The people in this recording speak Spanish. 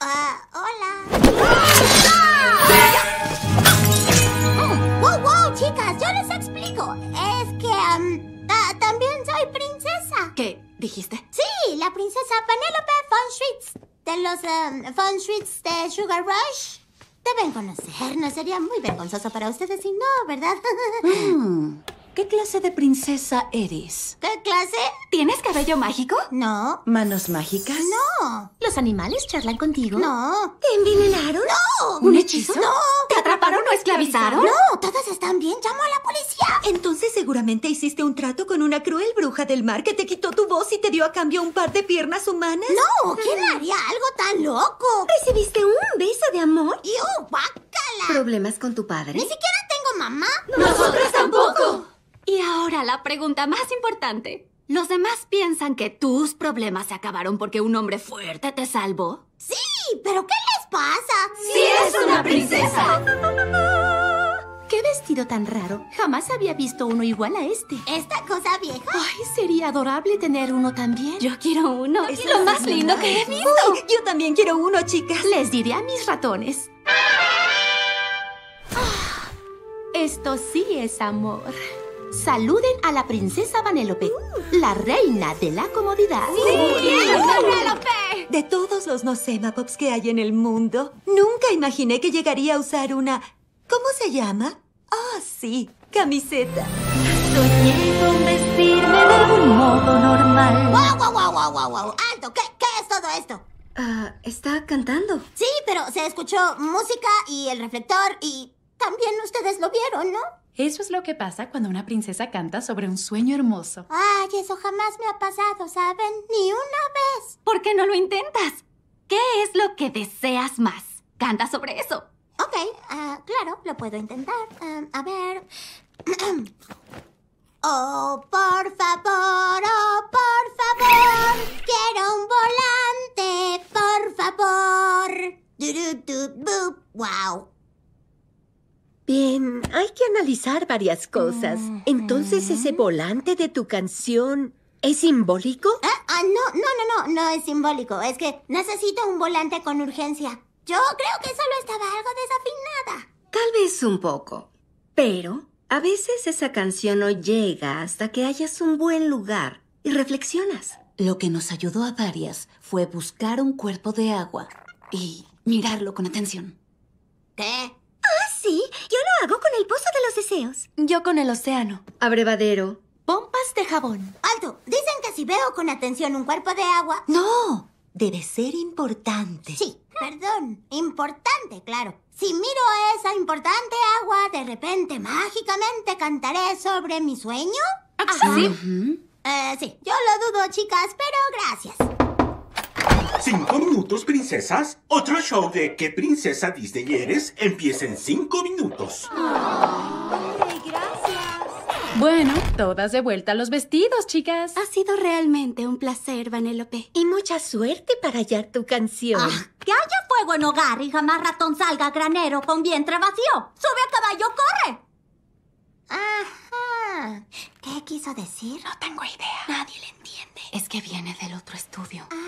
Ah, hola. ¡Wow, oh, wow, chicas! Yo les explico. Es que um, también soy princesa. ¿Qué dijiste? Sí, la princesa Penélope von Schwitz. De los um, von Schwitz de Sugar Rush. Deben conocer. No Sería muy vergonzoso para ustedes si no, ¿verdad? Mm. ¿Qué clase de princesa eres? ¿Qué clase? ¿Tienes cabello mágico? No. ¿Manos mágicas? No. ¿Los animales charlan contigo? No. ¿Te envenenaron? No. ¿Un, hechizo? No. ¿Te atraparon o esclavizaron? No, todas están bien. Llamo a la policía. Entonces seguramente hiciste un trato con una cruel bruja del mar que te quitó tu voz y te dio a cambio un par de piernas humanas. No, ¿quién haría algo tan loco? ¿Recibiste un beso de amor? ¡Yo, bácala! ¿Problemas con tu padre? Ni siquiera tengo mamá. ¡Nosotras tampoco! Y ahora la pregunta más importante. ¿Los demás piensan que tus problemas se acabaron porque un hombre fuerte te salvó? Sí, pero ¿qué les pasa? ¡Sí es una princesa! ¡Qué vestido tan raro! Jamás había visto uno igual a este. ¿Esta cosa vieja? Ay, sería adorable tener uno también. Yo quiero uno. Es lo más lindo que he visto. yo también quiero uno, chicas. Les diré a mis ratones. Ah, esto sí es amor saluden a la princesa Vanélope, la reina de la comodidad. ¡Sí! ¡Vanélope! De todos los no pops que hay en el mundo, nunca imaginé que llegaría a usar una... ¿Cómo se llama? Ah, sí, camiseta. Soñé con vestirme de algún modo normal. ¡Wow, wow, wow, wow, wow! alto ¿Qué, es todo esto? Ah, está cantando. Sí, pero se escuchó música y el reflector y también ustedes lo vieron, ¿no? Eso es lo que pasa cuando una princesa canta sobre un sueño hermoso. Ay, eso jamás me ha pasado, ¿saben? Ni una vez. ¿Por qué no lo intentas? ¿Qué es lo que deseas más? Canta sobre eso. Ok, ah, claro, lo puedo intentar. Ah, a ver. oh, por favor, oh, por favor. Quiero un volante, por favor. Du wow, Bien, hay que analizar varias cosas. Mm, Entonces, ¿ese volante de tu canción es simbólico? Ah, ah, no, no, no, no, no es simbólico. Es que necesito un volante con urgencia. Yo creo que solo estaba algo desafinada. Tal vez un poco. Pero a veces esa canción no llega hasta que hayas un buen lugar y reflexionas. Lo que nos ayudó a varias fue buscar un cuerpo de agua y mirarlo con atención. ¿Qué? Sí, yo lo hago con el pozo de los deseos. Yo con el océano. Abrevadero. Pompas de jabón. Alto, dicen que si veo con atención un cuerpo de agua... No, debe ser importante. Sí, perdón, importante, claro. Si miro esa importante agua, de repente mágicamente cantaré sobre mi sueño. así ah, Sí. Eh, sí, yo lo dudo, chicas, pero gracias. Cinco minutos, princesas. Otro show de ¿Qué princesa Disney eres? Empieza en cinco minutos. Ay, gracias. Bueno, todas de vuelta a los vestidos, chicas. Ha sido realmente un placer, Vanellope. Y mucha suerte para hallar tu canción. Ah. que haya fuego en hogar y jamás ratón salga granero con vientre vacío. ¡Sube a caballo, corre! ¿Qué quiso decir? No tengo idea. Nadie le entiende. Es que viene del otro estudio. Ah.